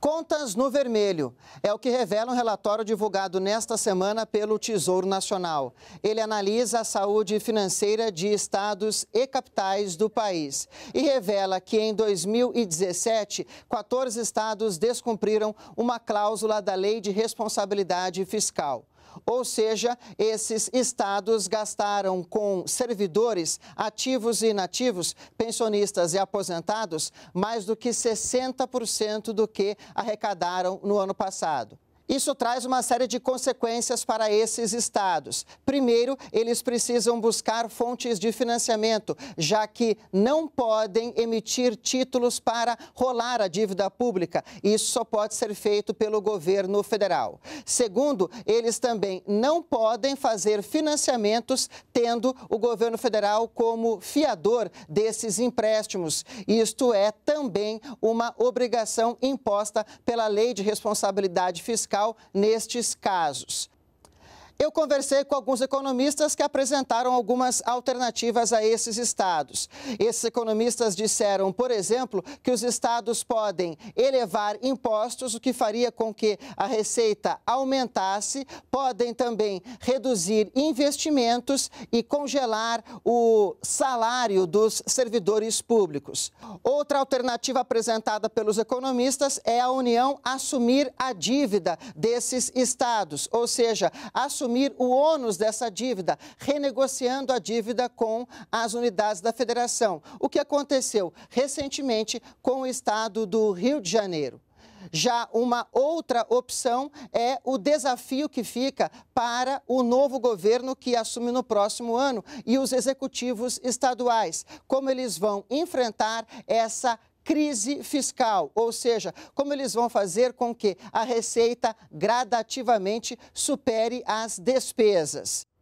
Contas no vermelho é o que revela um relatório divulgado nesta semana pelo Tesouro Nacional. Ele analisa a saúde financeira de estados e capitais do país e revela que em 2017, 14 estados descumpriram uma cláusula da Lei de Responsabilidade Fiscal. Ou seja, esses estados gastaram com servidores ativos e inativos, pensionistas e aposentados, mais do que 60% do que arrecadaram no ano passado. Isso traz uma série de consequências para esses estados. Primeiro, eles precisam buscar fontes de financiamento, já que não podem emitir títulos para rolar a dívida pública. Isso só pode ser feito pelo governo federal. Segundo, eles também não podem fazer financiamentos tendo o governo federal como fiador desses empréstimos. Isto é também uma obrigação imposta pela Lei de Responsabilidade Fiscal fiscal nestes casos. Eu conversei com alguns economistas que apresentaram algumas alternativas a esses estados. Esses economistas disseram, por exemplo, que os estados podem elevar impostos, o que faria com que a receita aumentasse, podem também reduzir investimentos e congelar o salário dos servidores públicos. Outra alternativa apresentada pelos economistas é a União assumir a dívida desses estados, ou seja, assumir assumir o ônus dessa dívida, renegociando a dívida com as unidades da federação. O que aconteceu recentemente com o estado do Rio de Janeiro. Já uma outra opção é o desafio que fica para o novo governo que assume no próximo ano e os executivos estaduais, como eles vão enfrentar essa crise fiscal, ou seja, como eles vão fazer com que a receita gradativamente supere as despesas.